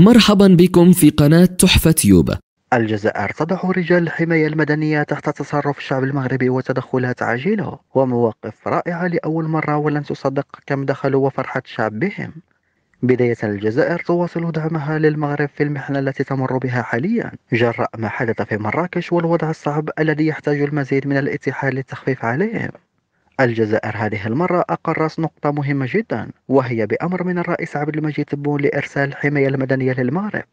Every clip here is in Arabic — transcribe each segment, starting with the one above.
مرحبا بكم في قناة تحفة تيوب الجزائر تضع رجال الحماية المدنية تحت تصرف الشعب المغربي وتدخلات عاجلة ومواقف رائعة لأول مرة ولن تصدق كم دخلوا وفرحة الشعب بهم بداية الجزائر تواصل دعمها للمغرب في المحنة التي تمر بها حاليا جراء ما حدث في مراكش والوضع الصعب الذي يحتاج المزيد من الاتحاد للتخفيف عليهم الجزائر هذه المرة أقرت نقطة مهمة جدا وهي بأمر من الرئيس عبد المجيد تبون لإرسال الحماية المدنية للمغرب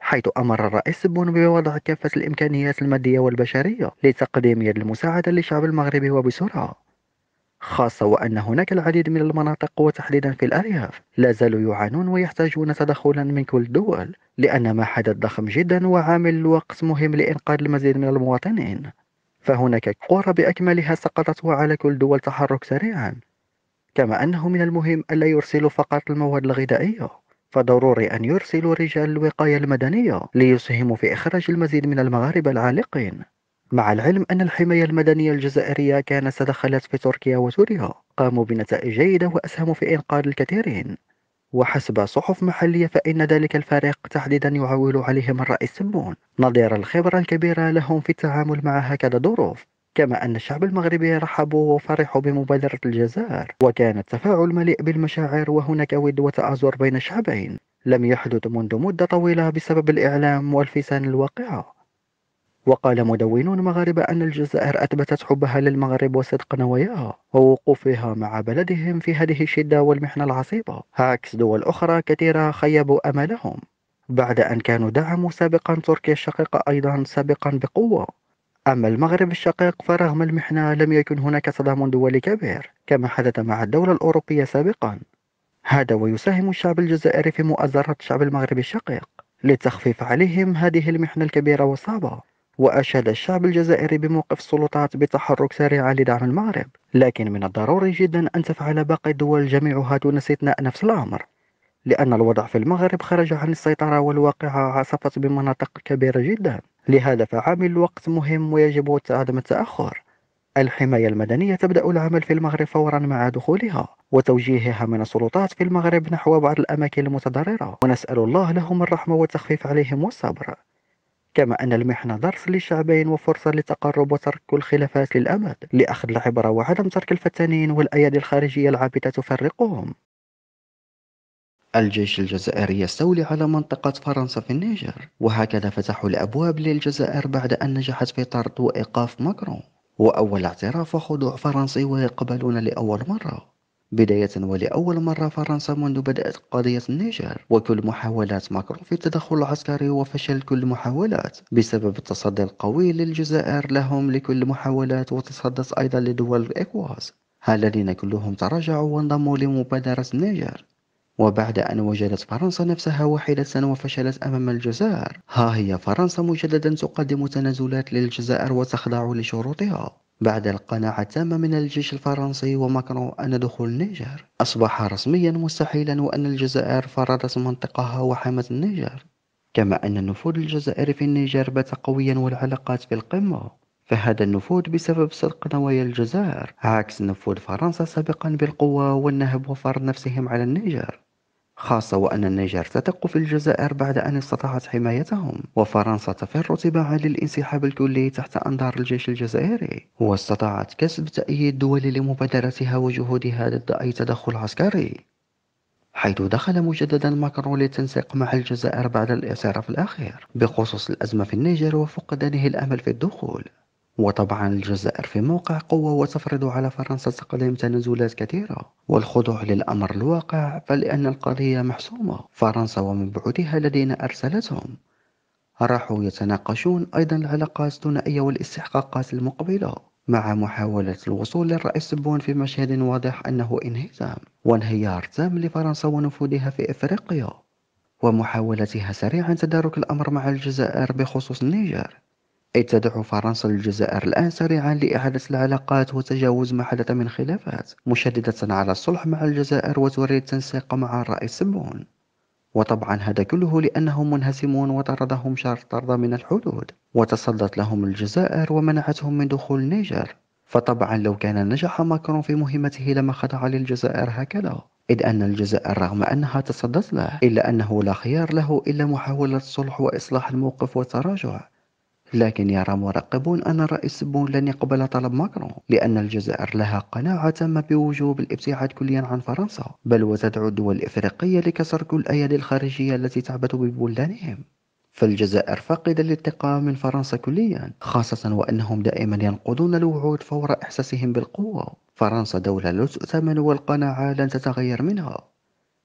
حيث أمر الرئيس تبون بوضع كافة الإمكانيات المادية والبشرية لتقديم يد المساعدة للشعب المغربي وبسرعة خاصة وأن هناك العديد من المناطق وتحديدا في الأرياف لا زالوا يعانون ويحتاجون تدخلا من كل الدول لأن ما حدث ضخم جدا وعامل الوقت مهم لإنقاذ المزيد من المواطنين فهناك قرى بأكملها سقطت وعلى كل دول تحرك سريعا كما أنه من المهم ألا يرسلوا فقط المواد الغذائية فضروري أن يرسلوا رجال الوقاية المدنية ليسهموا في إخراج المزيد من المغاربة العالقين مع العلم أن الحماية المدنية الجزائرية كانت تدخلت في تركيا وسوريا قاموا بنتائج جيدة وأسهموا في إنقاذ الكثيرين وحسب صحف محلية فإن ذلك الفريق تحديدا يعول عليهم الرئيس سبون نظير الخبرة الكبيرة لهم في التعامل مع هكذا ظروف كما أن الشعب المغربي رحبوا وفرحوا بمبادرة الجزائر وكان التفاعل مليء بالمشاعر وهناك ود وتآزر بين الشعبين لم يحدث منذ مدة طويلة بسبب الإعلام والفسان الواقعة وقال مدونون مغاربة أن الجزائر أثبتت حبها للمغرب وصدق نواياها ووقوفها مع بلدهم في هذه الشدة والمحنة العصيبة عكس دول أخرى كثيرة خيبوا أملهم بعد أن كانوا دعموا سابقا تركيا الشقيقة أيضا سابقا بقوة أما المغرب الشقيق فرغم المحنة لم يكن هناك صدام دولي كبير كما حدث مع الدولة الأوروبية سابقا هذا ويساهم الشعب الجزائري في مؤازرة الشعب المغربي الشقيق لتخفيف عليهم هذه المحنة الكبيرة والصعبة وأشاد الشعب الجزائري بموقف السلطات بتحرك سريع لدعم المغرب لكن من الضروري جدا أن تفعل باقي الدول جميعها دون استثناء نفس الأمر لأن الوضع في المغرب خرج عن السيطرة والواقعة عصفت بمناطق كبيرة جدا لهذا فعامل الوقت مهم ويجب عدم التأخر الحماية المدنية تبدأ العمل في المغرب فورا مع دخولها وتوجيهها من السلطات في المغرب نحو بعض الأماكن المتضررة ونسأل الله لهم الرحمة والتخفيف عليهم والصبر كما أن المحنة درس للشعبين وفرصة للتقرب وترك الخلافات للأبد لأخذ العبرة وعدم ترك الفتنين والأيادي الخارجية العابدة تفرقهم الجيش الجزائري يستولي على منطقة فرنسا في النيجر وهكذا فتحوا الأبواب للجزائر بعد أن نجحت في طرد وإيقاف ماكرون وأول اعتراف وخضوع فرنسي ويقبلون لأول مرة بداية ولأول مرة فرنسا منذ بدأت قضية النيجر وكل محاولات ماكرون في التدخل العسكري وفشل كل محاولات بسبب التصدي القوي للجزائر لهم لكل محاولات وتصدت أيضا لدول الإكواز الذين كلهم تراجعوا وانضموا لمبادرة النيجر وبعد أن وجدت فرنسا نفسها وحيدة وفشلت أمام الجزائر ها هي فرنسا مجددا تقدم تنازلات للجزائر وتخضع لشروطها بعد القناعة التامة من الجيش الفرنسي وماكرون أن دخول النيجر أصبح رسميا مستحيلا وأن الجزائر فرضت منطقها وحمت النيجر كما أن النفوذ الجزائري في النيجر بات قويا والعلاقات في القمة فهذا النفوذ بسبب صدق نوايا الجزائر عكس نفوذ فرنسا سابقا بالقوة والنهب وفرض نفسهم على النيجر خاصة وأن النيجر تدق في الجزائر بعد أن استطاعت حمايتهم وفرنسا تفر تباعا للانسحاب الكلي تحت أنظار الجيش الجزائري واستطاعت كسب تأييد دولي لمبادرتها وجهودها ضد أي تدخل عسكري حيث دخل مجددا ماكرون للتنسيق مع الجزائر بعد الاعتراف الأخير بخصوص الأزمة في النيجر وفقدانه الأمل في الدخول وطبعا الجزائر في موقع قوة وتفرض على فرنسا تقديم تنازلات كثيرة والخضوع للأمر الواقع فلأن القضية محسومة فرنسا ومبعوثها الذين أرسلتهم راحوا يتناقشون أيضا العلاقات الثنائية والاستحقاقات المقبلة مع محاولة الوصول للرئيس بون في مشهد واضح أنه انهزام وانهيار تام لفرنسا ونفوذها في إفريقيا ومحاولتها سريعا تدارك الأمر مع الجزائر بخصوص النيجر إذ تدعو فرنسا الجزائر الآن سريعا لإعادة العلاقات وتجاوز ما حدث من خلافات مشددة على الصلح مع الجزائر وتريد التنسيق مع الرئيس سبون وطبعا هذا كله لأنهم منهزمون وطردهم شهر طرد من الحدود وتصدت لهم الجزائر ومنعتهم من دخول النيجر فطبعا لو كان نجح ماكرون في مهمته لما خضع للجزائر هكذا إذ أن الجزائر رغم أنها تصدت له إلا أنه لا خيار له إلا محاولة الصلح وإصلاح الموقف والتراجع لكن يرى مراقبون أن الرئيس بون لن يقبل طلب ماكرون لأن الجزائر لها قناعة تامة بوجوب الابتعاد كليا عن فرنسا بل وتدعو الدول الإفريقية لكسر كل الأيادي الخارجية التي تعبث ببلدانهم فالجزائر فاقدة للثقة من فرنسا كليا خاصة وأنهم دائما ينقضون الوعود فور إحساسهم بالقوة فرنسا دولة لا تؤتمن والقناعة لن تتغير منها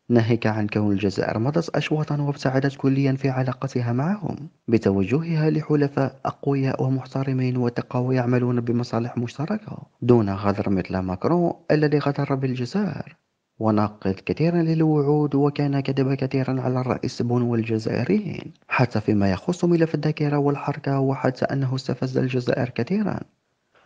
ناهيك عن كون الجزائر مضت أشواطا وابتعدت كليا في علاقتها معهم بتوجهها لحلفاء أقوياء ومحترمين وتقوى يعملون بمصالح مشتركة دون غدر مثل ماكرون الذي غدر بالجزائر وناقض كثيرا للوعود وكان كذب كثيرا على الرئيس بون والجزائريين حتى فيما يخص ملف الذاكرة والحركة وحتى أنه استفز الجزائر كثيرا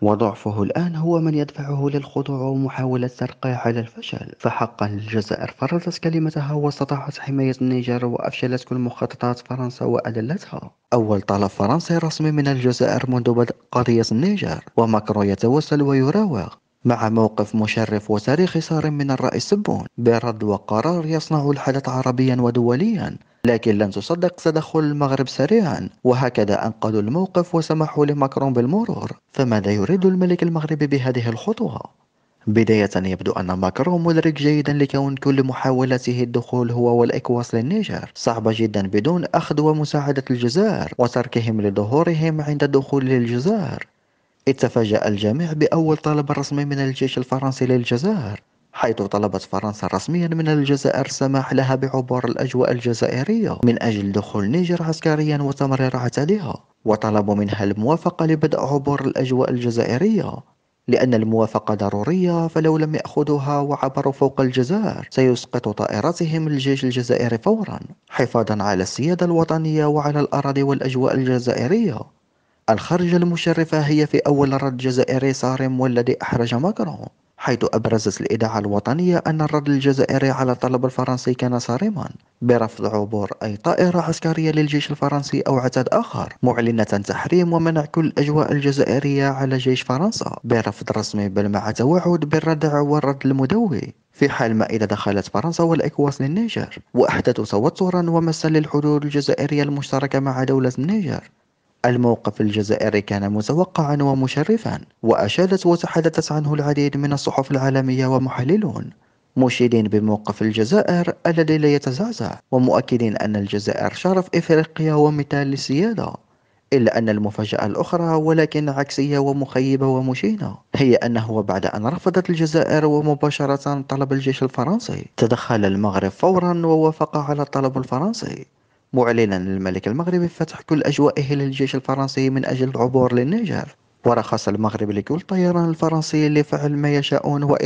وضعفه الآن هو من يدفعه للخضوع ومحاولة ترقيع على الفشل فحقا الجزائر فرضت كلمتها واستطاعت حماية النيجر وأفشلت كل مخططات فرنسا وأدلتها أول طلب فرنسي رسمي من الجزائر منذ بدء قضية النيجر وماكرو يتوسل ويراوغ مع موقف مشرف وتاريخ صارم من الرئيس سبون برد وقرار يصنع الحدث عربيا ودوليا لكن لن تصدق تدخل المغرب سريعا وهكذا أنقذوا الموقف وسمحوا لماكرون بالمرور فماذا يريد الملك المغربي بهذه الخطوة؟ بداية يبدو أن ماكرون مدرك جيدا لكون كل محاولته الدخول هو والإكواس للنيجر صعبة جدا بدون أخذ ومساعدة الجزائر وتركهم لظهورهم عند الدخول للجزائر اتفاجأ الجميع بأول طلب رسمي من الجيش الفرنسي للجزائر حيث طلبت فرنسا رسميا من الجزائر السماح لها بعبور الأجواء الجزائرية من أجل دخول نيجر عسكريا وتمرير عتادها وطلبوا منها الموافقة لبدء عبور الأجواء الجزائرية لأن الموافقة ضرورية فلو لم يأخذوها وعبروا فوق الجزائر سيسقط طائراتهم الجيش الجزائري فورا حفاظا على السيادة الوطنية وعلى الأراضي والأجواء الجزائرية الخرجة المشرفة هي في أول رد جزائري صارم والذي أحرج ماكرون حيث أبرزت الإذاعة الوطنية أن الرد الجزائري على الطلب الفرنسي كان صارما برفض عبور أي طائرة عسكرية للجيش الفرنسي أو عتاد آخر معلنة تحريم ومنع كل الأجواء الجزائرية على جيش فرنسا برفض رسمي بل مع توعد بالردع والرد المدوي في حال ما إذا دخلت فرنسا والإكواس للنيجر وأحدثوا توترا ومسا للحدود الجزائرية المشتركة مع دولة النيجر الموقف الجزائري كان متوقعا ومشرفا وأشادت وتحدثت عنه العديد من الصحف العالمية ومحللون مشيدين بموقف الجزائر الذي لا يتزعزع ومؤكدين أن الجزائر شرف إفريقيا ومثال للسيادة إلا أن المفاجأة الأخرى ولكن عكسية ومخيبة ومشينة هي أنه وبعد أن رفضت الجزائر ومباشرة طلب الجيش الفرنسي تدخل المغرب فورا ووافق على الطلب الفرنسي معلنا للملك المغربي فتح كل أجوائه للجيش الفرنسي من أجل العبور للنيجر ورخص المغرب لكل طيران الفرنسي لفعل ما يشاءون